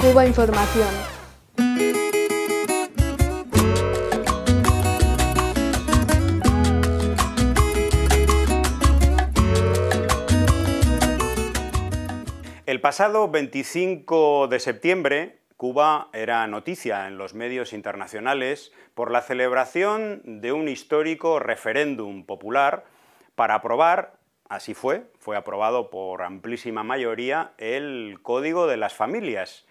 Cuba Información. El pasado 25 de septiembre, Cuba era noticia en los medios internacionales por la celebración de un histórico referéndum popular para aprobar Así fue, fue aprobado por amplísima mayoría el Código de las Familias,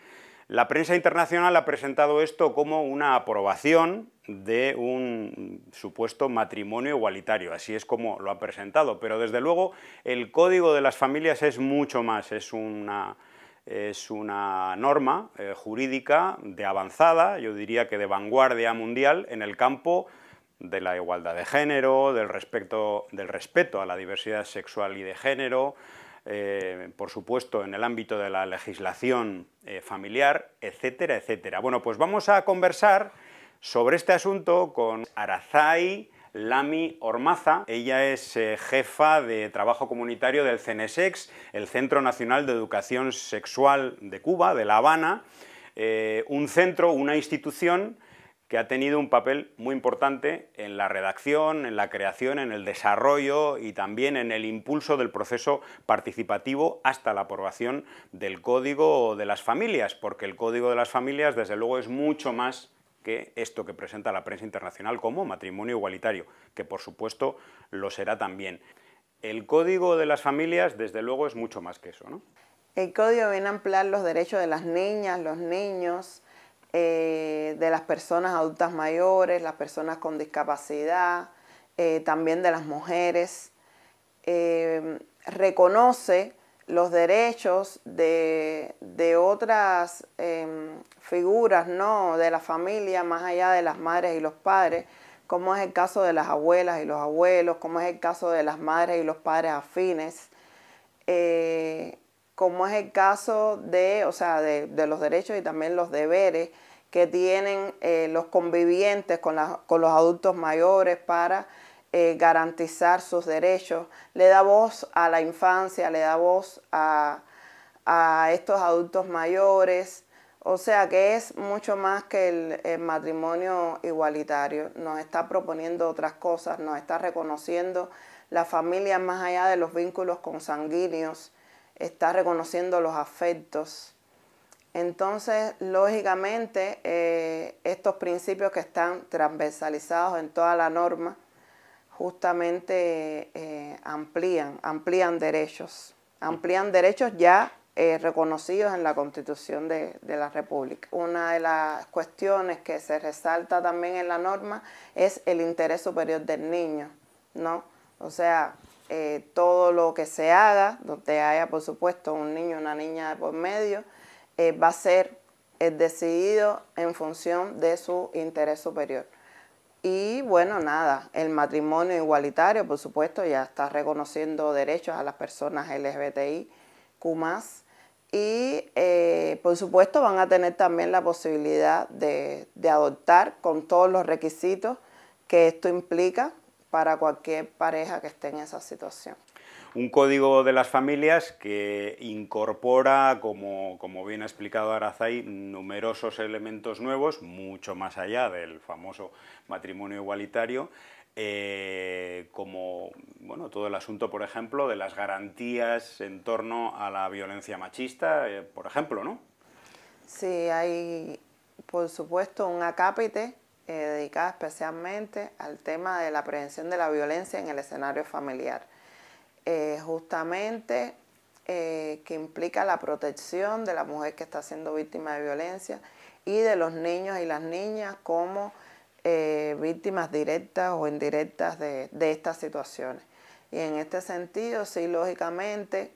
la prensa internacional ha presentado esto como una aprobación de un supuesto matrimonio igualitario, así es como lo ha presentado, pero desde luego el código de las familias es mucho más, es una, es una norma eh, jurídica de avanzada, yo diría que de vanguardia mundial en el campo de la igualdad de género, del, del respeto a la diversidad sexual y de género, eh, por supuesto, en el ámbito de la legislación eh, familiar, etcétera, etcétera. Bueno, pues vamos a conversar sobre este asunto con Arazai Lami Ormaza. Ella es eh, jefa de trabajo comunitario del CNSEX, el Centro Nacional de Educación Sexual de Cuba, de La Habana, un centro, una institución que ha tenido un papel muy importante en la redacción, en la creación, en el desarrollo y también en el impulso del proceso participativo hasta la aprobación del Código de las Familias, porque el Código de las Familias, desde luego, es mucho más que esto que presenta la prensa internacional como matrimonio igualitario, que por supuesto lo será también. El Código de las Familias, desde luego, es mucho más que eso. ¿no? El Código viene a ampliar los derechos de las niñas, los niños, eh, de las personas adultas mayores, las personas con discapacidad, eh, también de las mujeres. Eh, reconoce los derechos de, de otras em, figuras ¿no? de la familia, más allá de las madres y los padres, como es el caso de las abuelas y los abuelos, como es el caso de las madres y los padres afines como es el caso de, o sea, de, los derechos y también los deberes que tienen eh, los convivientes con, los adultos mayores para eh, garantizar sus derechos. Le da voz a la infancia, le da voz a, estos adultos mayores. O sea que es mucho más que el, el, matrimonio igualitario. Nos está proponiendo otras cosas, nos está reconociendo la familia más allá de los vínculos consanguíneos está reconociendo los afectos. Entonces, lógicamente, eh, estos principios que están transversalizados en toda la norma, justamente eh, amplían, amplían derechos, amplían derechos ya eh, reconocidos en la Constitución de, de, la República. Una de las cuestiones que se resalta también en la norma es el interés superior del niño, ¿no? O sea, eh, todo lo que se haga, donde haya por supuesto un niño, una niña por medio, eh, va a ser eh, decidido en función de su interés superior. Y bueno, nada, el matrimonio igualitario, por supuesto, ya está reconociendo derechos a las personas LGBTI LGBTIQ y por supuesto van a tener también la posibilidad de adoptar con todos los requisitos que esto implica, para cualquier pareja que esté en esa situación. Un código de las familias que incorpora, como, bien ha explicado Arazay, numerosos elementos nuevos, mucho más allá del famoso matrimonio igualitario, eh, como bueno, todo el asunto, por ejemplo, de las garantías en torno a la violencia machista, eh, por ejemplo, ¿no? Sí, hay, por supuesto, un acápite eh, dedicada especialmente al tema de la prevención de la violencia en el escenario familiar. Eh, justamente eh, que implica la protección de la mujer que está siendo víctima de violencia y de los niños y las niñas como víctimas directas o indirectas de, de estas situaciones. Y en este sentido, sí, lógicamente,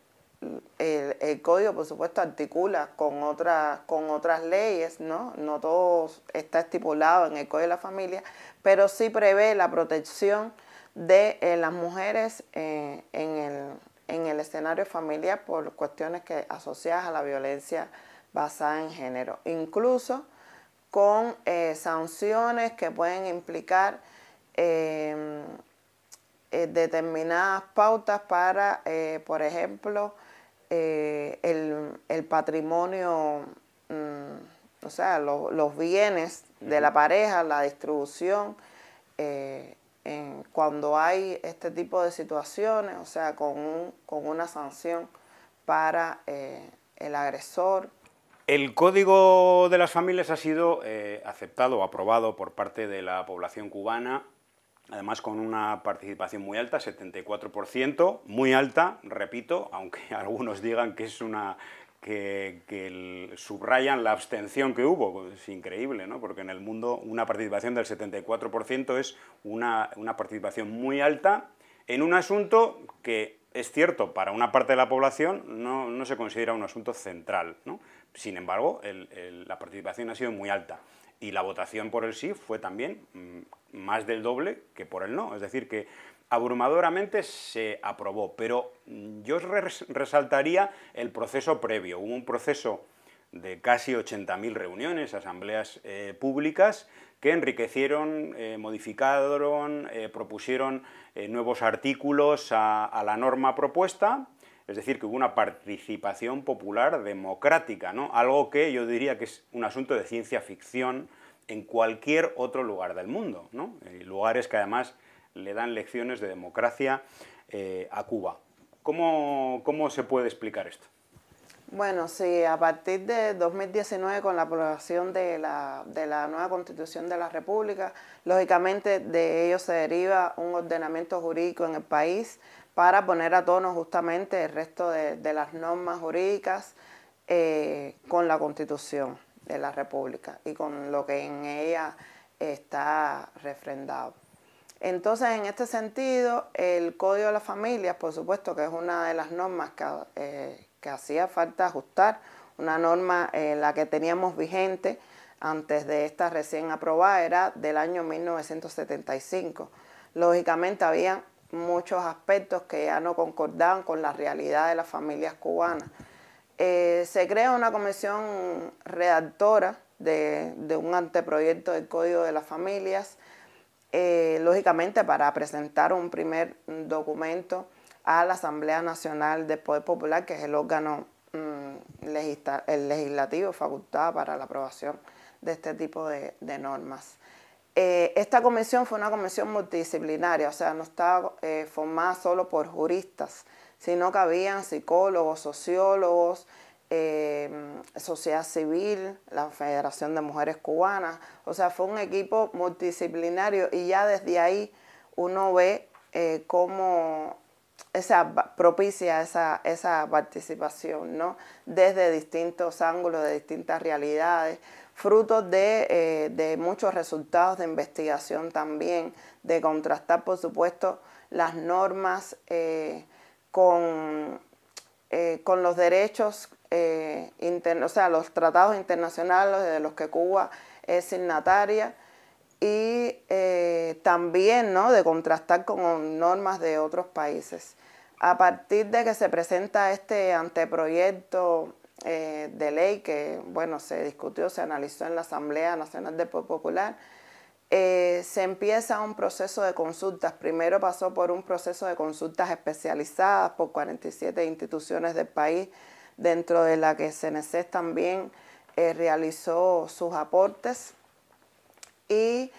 el, código, por supuesto, articula con otras, con otras leyes, ¿no? No todo está estipulado en el Código de la Familia, pero sí prevé la protección de eh, las mujeres eh, en, el, escenario familiar por cuestiones que asociadas a la violencia basada en género, incluso con eh, sanciones que pueden implicar em, determinadas pautas para, por ejemplo, eh, el, patrimonio, mm, o sea, los bienes de la pareja, la distribución, eh, cuando hay este tipo de situaciones, o sea, con, una sanción para eh, el agresor. El Código de las Familias ha sido aceptado aprobado por parte de la población cubana además con una participación muy alta, 74%, muy alta, repito, aunque algunos digan que es una que, subrayan la abstención que hubo, es increíble, ¿no? porque en el mundo una participación del 74% es una, una participación muy alta en un asunto que es cierto, para una parte de la población no, se considera un asunto central. ¿no? Sin embargo, la participación ha sido muy alta y la votación por el sí fue también mm, más del doble que por el no. Es decir, que abrumadoramente se aprobó, pero mm, yo resaltaría el proceso previo. Hubo un proceso de casi 80.000 reuniones, asambleas eh, públicas, que enriquecieron, eh, modificaron, eh, propusieron nuevos artículos a la norma propuesta es decir, que hubo una participación popular democrática, ¿no? Algo que yo diría que es un asunto de ciencia ficción en cualquier otro lugar del mundo, ¿no? Eh, lugares que además le dan lecciones de democracia eh, a Cuba. ¿Cómo, se puede explicar esto? Bueno, sí, a partir de 2019, con la aprobación de la, de la, nueva constitución de la República, lógicamente de ello se deriva un ordenamiento jurídico en el país para poner a tono justamente el resto de, las normas jurídicas eh, con la Constitución de la República y con lo que en ella está refrendado. Entonces, en este sentido, el Código de las Familias, por supuesto que es una de las normas que, eh, hacía falta ajustar, una norma eh, la que teníamos vigente antes de esta recién aprobada era del año 1975. Lógicamente había muchos aspectos que ya no concordaban con la realidad de las familias cubanas. Eh, se crea una comisión redactora de, un anteproyecto del Código de las Familias, eh, lógicamente para presentar un primer documento a la Asamblea Nacional del Poder Popular, que es el órgano mm, legislativo facultado para la aprobación de este tipo de normas. Eh, esta comisión fue una comisión multidisciplinaria, o sea, no estaba eh, formada solo por juristas, sino que habían psicólogos, sociólogos, em, sociedad civil, la Federación de Mujeres Cubanas, o sea, fue un equipo multidisciplinario y ya desde ahí uno ve eh, cómo esa, propicia esa, esa participación, ¿no? Desde distintos ángulos, de distintas realidades fruto eh, de, muchos resultados de investigación también, de contrastar, por supuesto, las normas eh, con, eh, con, los derechos, o sea, los tratados internacionales de los que Cuba es signataria y también ¿no? de contrastar con normas de otros países. A partir de que se presenta este anteproyecto eh, de ley que, bueno, se discutió, se analizó en la Asamblea Nacional del Pueblo Popular, eh, se empieza un proceso de consultas. Primero pasó por un proceso de consultas especializadas por 47 instituciones del país, dentro de la que CNES también eh, realizó sus aportes. Y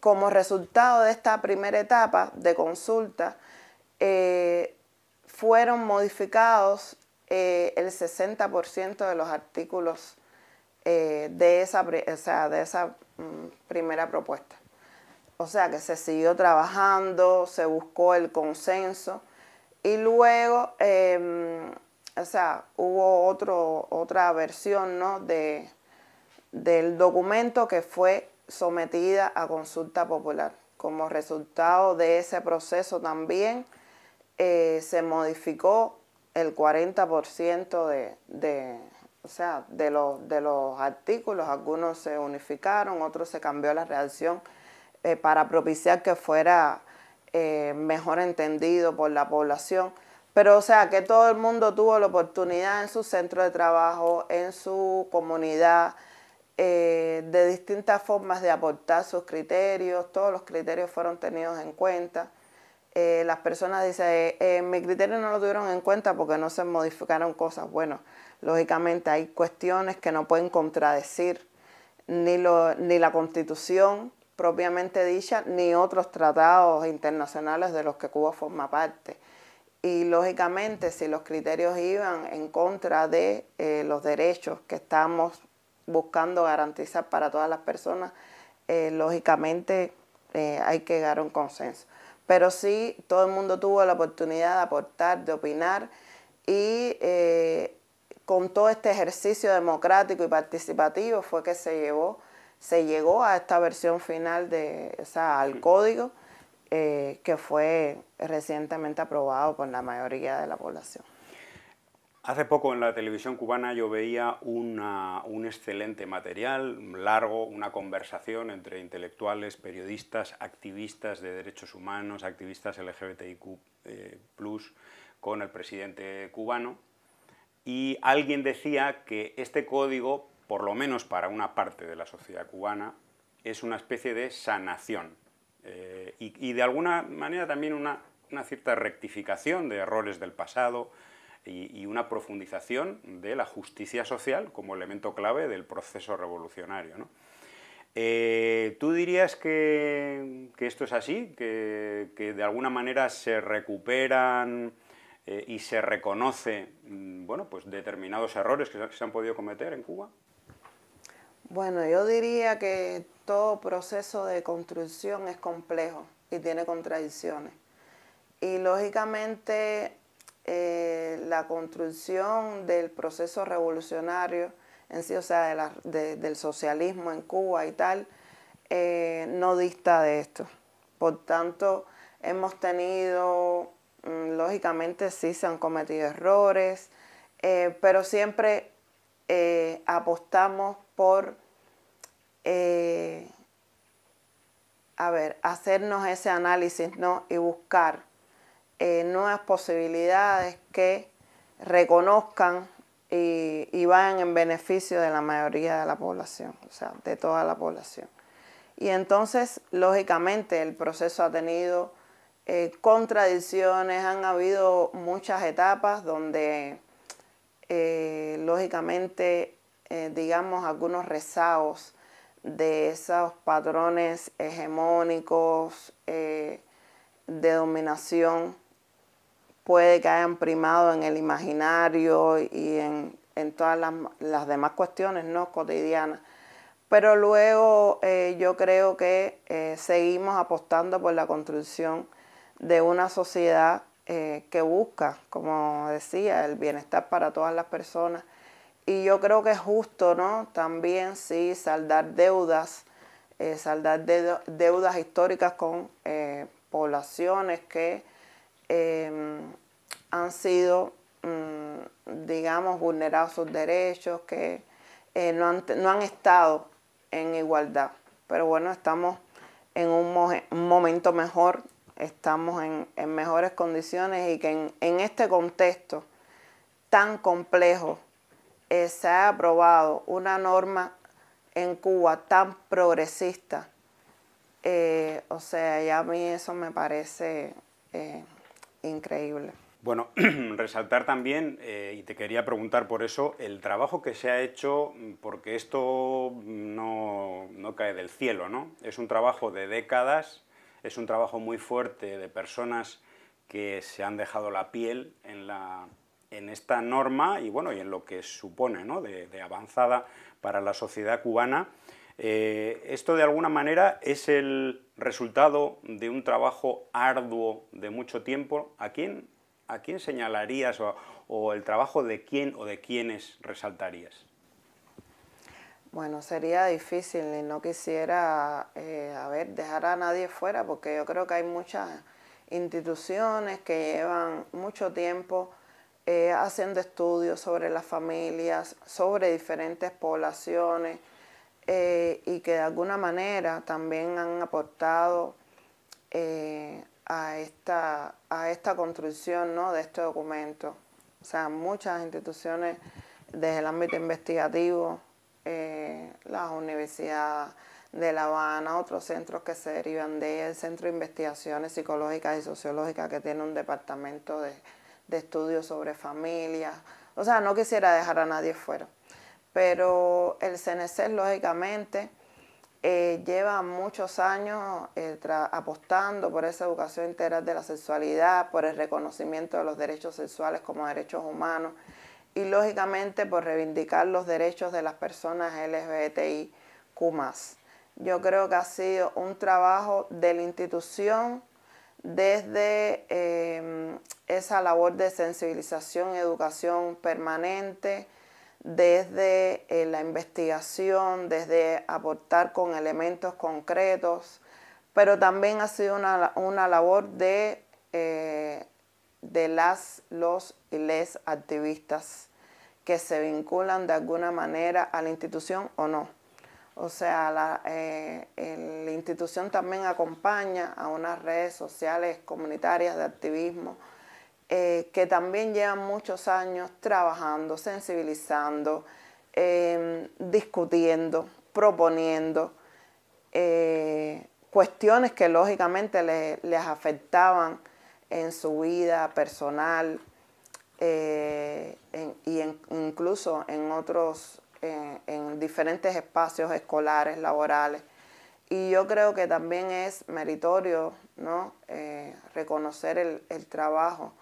como resultado de esta primera etapa de consulta, fueron modificados eh, el 60% de los artículos eh, de, esa, de esa mm, primera propuesta. O sea que se siguió trabajando, se buscó el consenso y luego, em, o sea, hubo otro, otra versión de, del documento que fue sometida a consulta popular. Como resultado de ese proceso también eh, se modificó el 40% de, de, los, de los artículos. Algunos se unificaron, otros se cambió la redacción eh, para propiciar que fuera eh, mejor entendido por la población. Pero o sea, que todo el mundo tuvo la oportunidad en su centro de trabajo, en su comunidad, eh, de distintas formas de aportar sus criterios, todos los criterios fueron tenidos en cuenta. Eh, las personas dicen, eh, eh, mi criterio no lo tuvieron en cuenta porque no se modificaron cosas. Bueno, lógicamente hay cuestiones que no pueden contradecir ni, ni la constitución propiamente dicha, ni otros tratados internacionales de los que Cuba forma parte. Y lógicamente si los criterios iban en contra de los derechos que estamos buscando garantizar para todas las personas, lógicamente hay que llegar a un consenso pero sí todo el mundo tuvo la oportunidad de aportar, de opinar y eh, con todo este ejercicio democrático y participativo fue que se llevó, se llegó a esta versión final de, o al código eh, que fue recientemente aprobado por la mayoría de la población. Hace poco en la televisión cubana yo veía un excelente material, largo, una conversación entre intelectuales, periodistas, activistas de derechos humanos, activistas LGBTIQ eh, con el presidente cubano. Y alguien decía que este código, por lo menos para una parte de la sociedad cubana, es una especie de sanación eh, y, de alguna manera también una cierta rectificación de errores del pasado, y, una profundización de la justicia social como elemento clave del proceso revolucionario. Eh, ¿Tú dirías que, esto es así? ¿Que, de alguna manera se recuperan eh, y se reconoce mm, bueno, pues determinados errores que se han podido cometer en Cuba? Bueno, yo diría que todo proceso de construcción es complejo y tiene contradicciones. Y lógicamente eh, la construcción del proceso revolucionario en sí, o sea, del socialismo en Cuba y tal, eh, no dista de esto. Por tanto, hemos tenido, mm, lógicamente sí se han cometido errores, eh, pero siempre apostamos por, a ver, hacernos ese análisis, ¿no? Y buscar eh, nuevas posibilidades que reconozcan y, vayan en beneficio de la mayoría de la población, o sea, de toda la población. Y entonces, lógicamente, el proceso ha tenido eh, contradicciones, han habido muchas etapas donde, eh, lógicamente, digamos, algunos rezagos de esos patrones hegemónicos de dominación puede que hayan primado en el imaginario y en, todas las, demás cuestiones ¿no? cotidianas. Pero luego eh, yo creo que eh, seguimos apostando por la construcción de una sociedad eh, que busca, como decía, el bienestar para todas las personas. Y yo creo que es justo, ¿no? También sí, saldar deudas, saldar deudas históricas con poblaciones que em, sido, mm, digamos, vulnerados sus derechos, que eh, no, han, estado en igualdad. Pero bueno, estamos en un, momento mejor, estamos en, mejores condiciones y que en, este contexto tan complejo eh, se ha aprobado una norma en Cuba tan progresista. Eh, o sea, ya a mí eso me parece increíble. Bueno, resaltar también, eh, y te quería preguntar por eso, el trabajo que se ha hecho, porque esto no, cae del cielo, ¿no? Es un trabajo de décadas, es un trabajo muy fuerte de personas que se han dejado la piel en, la, en esta norma y bueno, y en lo que supone ¿no? de, avanzada para la sociedad cubana. Eh, esto de alguna manera es el resultado de un trabajo arduo de mucho tiempo. ¿A quién ¿a quién señalarías o, el trabajo de quién o de quiénes resaltarías? Bueno, sería difícil y no quisiera, eh, ver, dejar a nadie fuera porque yo creo que hay muchas instituciones que llevan mucho tiempo eh, haciendo estudios sobre las familias, sobre diferentes poblaciones eh, y que de alguna manera también han aportado a esta, a esta construcción de este documento. O sea, muchas instituciones desde el ámbito investigativo, eh, las universidades de La Habana, otros centros que se derivan de el Centro de Investigaciones Psicológicas y Sociológicas que tiene un departamento de, de estudios sobre familias. O sea, no quisiera dejar a nadie fuera. Pero el CNC, lógicamente, eh, lleva muchos años eh, apostando por esa educación integral de la sexualidad, por el reconocimiento de los derechos sexuales como derechos humanos y lógicamente por reivindicar los derechos de las personas LGBTIQ. Yo creo que ha sido un trabajo de la institución desde eh, esa labor de sensibilización y educación permanente, desde eh, la investigación, desde aportar con elementos concretos, pero también ha sido una, labor eh, de, las, los y les activistas que se vinculan de alguna manera a la institución o no. O sea, la eh, institución también acompaña a unas redes sociales comunitarias de activismo, eh, que también llevan muchos años trabajando, sensibilizando, em, discutiendo, proponiendo eh, cuestiones que lógicamente les afectaban en su vida personal e y incluso en otros, en, diferentes espacios escolares, laborales. Y yo creo que también es meritorio reconocer el trabajo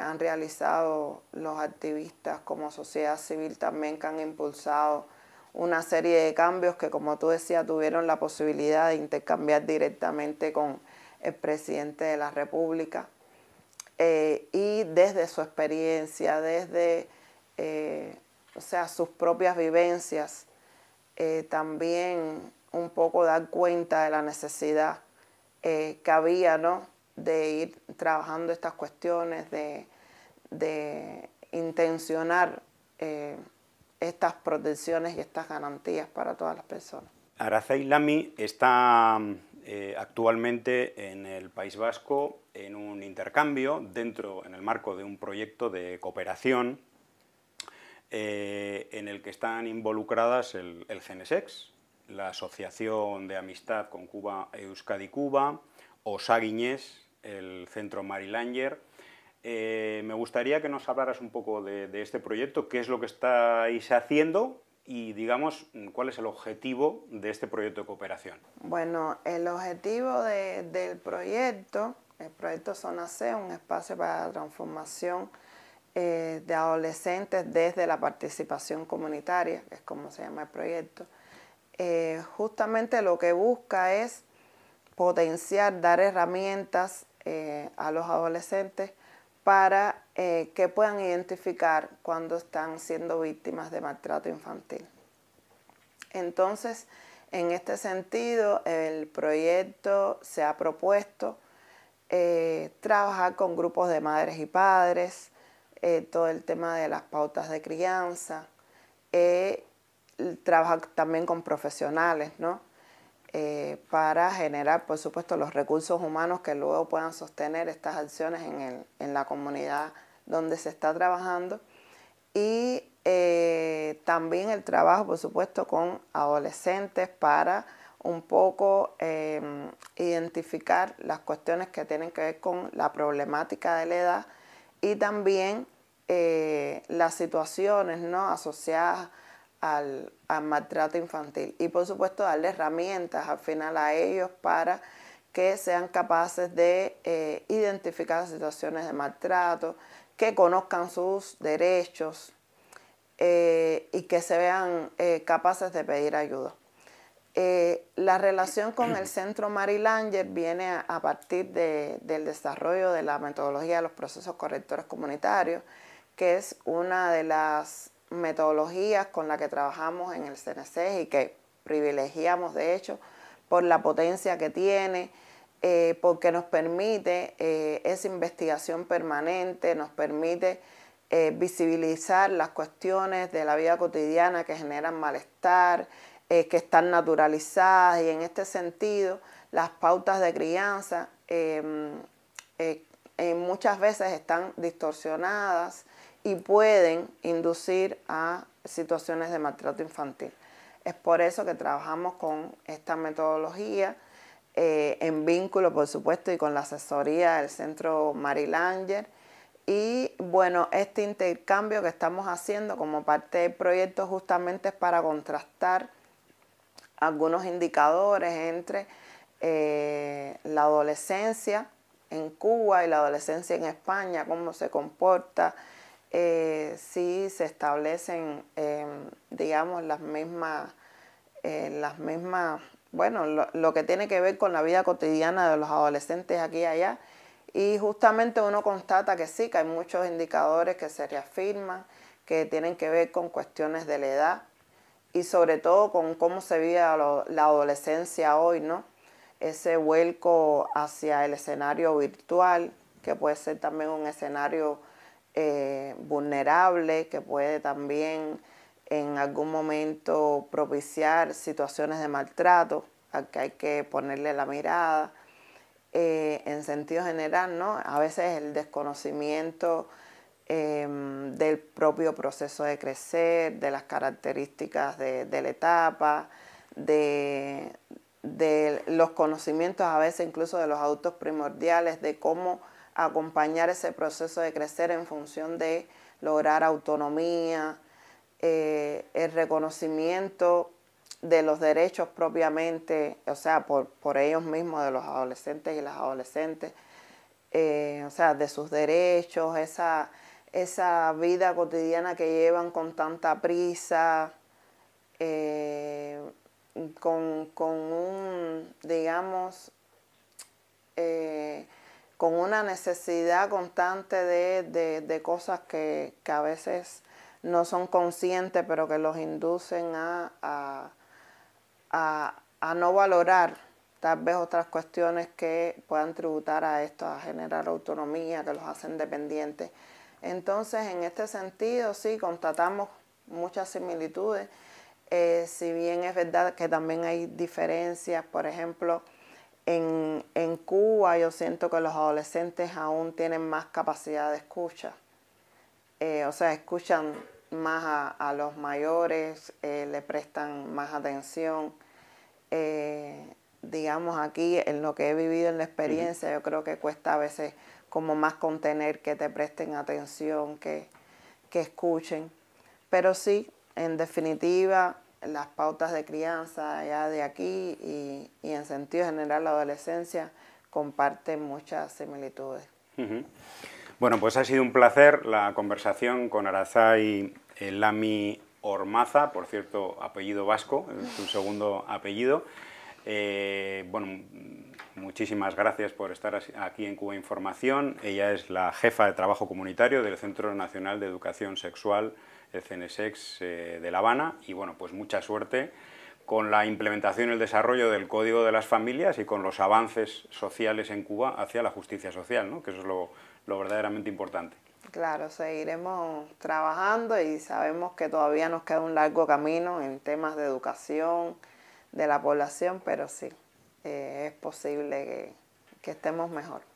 han realizado los activistas como sociedad civil también que han impulsado una serie de cambios que, como tú decías, tuvieron la posibilidad de intercambiar directamente con el presidente de la República. Eh, y desde su experiencia, desde eh, o sea, sus propias vivencias, eh, también un poco dar cuenta de la necesidad que había ¿no? de ir trabajando estas cuestiones, de, intencionar eh, estas protecciones y estas garantías para todas las personas. Araceli Lami está eh, actualmente en el País Vasco en un intercambio dentro, en el marco de un proyecto de cooperación eh, en el que están involucradas el, Genesex, la Asociación de Amistad con Cuba Euskadi-Cuba, Osagines el centro Marilanger. Eh, me gustaría que nos hablaras un poco de, este proyecto, qué es lo que estáis haciendo y, digamos, cuál es el objetivo de este proyecto de cooperación. Bueno, el objetivo del proyecto, el proyecto Zona C, un espacio para la transformación eh, de adolescentes desde la participación comunitaria, que es como se llama el proyecto, eh, justamente lo que busca es potenciar, dar herramientas eh, a los adolescentes para eh, que puedan identificar cuando están siendo víctimas de maltrato infantil. Entonces, en este sentido, el proyecto se ha propuesto eh, trabajar con grupos de madres y padres, todo el tema de las pautas de crianza, trabajar también con profesionales, ¿no? Eh, para generar, por supuesto, los recursos humanos que luego puedan sostener estas acciones en, la comunidad donde se está trabajando y eh, también el trabajo, por supuesto, con adolescentes para un poco em, identificar las cuestiones que tienen que ver con la problemática de la edad y también eh, las situaciones ¿no? asociadas al, maltrato infantil. Y por supuesto darle herramientas al final a ellos para que sean capaces de eh, identificar situaciones de maltrato, que conozcan sus derechos eh, y que se vean eh, capaces de pedir ayuda. la relación con el Centro Marilanger viene a, partir del desarrollo de la metodología de los procesos correctores comunitarios, que es una de las metodologías con las que trabajamos en el CNC y que privilegiamos de hecho por la potencia que tiene, eh, porque nos permite eh, esa investigación permanente, nos permite eh, visibilizar las cuestiones de la vida cotidiana que generan malestar, que están naturalizadas y en este sentido las pautas de crianza em, muchas veces están distorsionadas y pueden inducir a situaciones de maltrato infantil. Es por eso que trabajamos con esta metodología eh, en vínculo, por supuesto, y con la asesoría del Centro Marilanger. Y bueno, este intercambio que estamos haciendo como parte del proyecto justamente es para contrastar algunos indicadores entre eh, la adolescencia en Cuba y la adolescencia en España, cómo se comporta, eh, sí se establecen, em, digamos, las mismas, eh, las mismas, bueno, lo, que tiene que ver con la vida cotidiana de los adolescentes aquí y allá. Y justamente uno constata que sí, que hay muchos indicadores que se reafirman, que tienen que ver con cuestiones de la edad y sobre todo con cómo se vive la adolescencia hoy, ¿no? Ese vuelco hacia el escenario virtual, que puede ser también un escenario eh, vulnerable que puede también en algún momento propiciar situaciones de maltrato, a que hay que ponerle la mirada. Eh, en sentido general, ¿no? A veces el desconocimiento em, del propio proceso de crecer, de las características de, la etapa, de, de los conocimientos a veces incluso de los adultos primordiales, de cómo acompañar ese proceso de crecer en función de lograr autonomía, eh, el reconocimiento de los derechos propiamente, o sea, por, ellos mismos, de los adolescentes y las adolescentes, eh, o sea, de sus derechos, esa, esa vida cotidiana que llevan con tanta prisa, eh, con, un, digamos, con una necesidad constante de, cosas que, a veces no son conscientes, pero que los inducen a, a, no valorar tal vez otras cuestiones que puedan tributar a esto, a generar autonomía, que los hacen dependientes. Entonces, en este sentido, sí, constatamos muchas similitudes, eh, si bien es verdad que también hay diferencias, por ejemplo, en, Cuba yo siento que los adolescentes aún tienen más capacidad de escucha. Eh, o sea, escuchan más a, los mayores, eh, le prestan más atención. Eh, digamos aquí, en lo que he vivido en la experiencia, yo creo que cuesta a veces como más contener que te presten atención, que escuchen. Pero sí, en definitiva, las pautas de crianza ya de aquí y, en sentido general la adolescencia comparten muchas similitudes. Bueno, pues ha sido un placer la conversación con Arazay Lami Ormaza, por cierto, apellido vasco, es su segundo apellido. Eh, bueno, muchísimas gracias por estar aquí en Cuba Información. Ella es la jefa de trabajo comunitario del Centro Nacional de Educación Sexual el CNSEX eh, de La Habana y bueno, pues mucha suerte con la implementación y el desarrollo del Código de las Familias y con los avances sociales en Cuba hacia la justicia social, ¿no? que eso es lo, verdaderamente importante. Claro, seguiremos trabajando y sabemos que todavía nos queda un largo camino en temas de educación de la población, pero sí, eh, es posible que estemos mejor.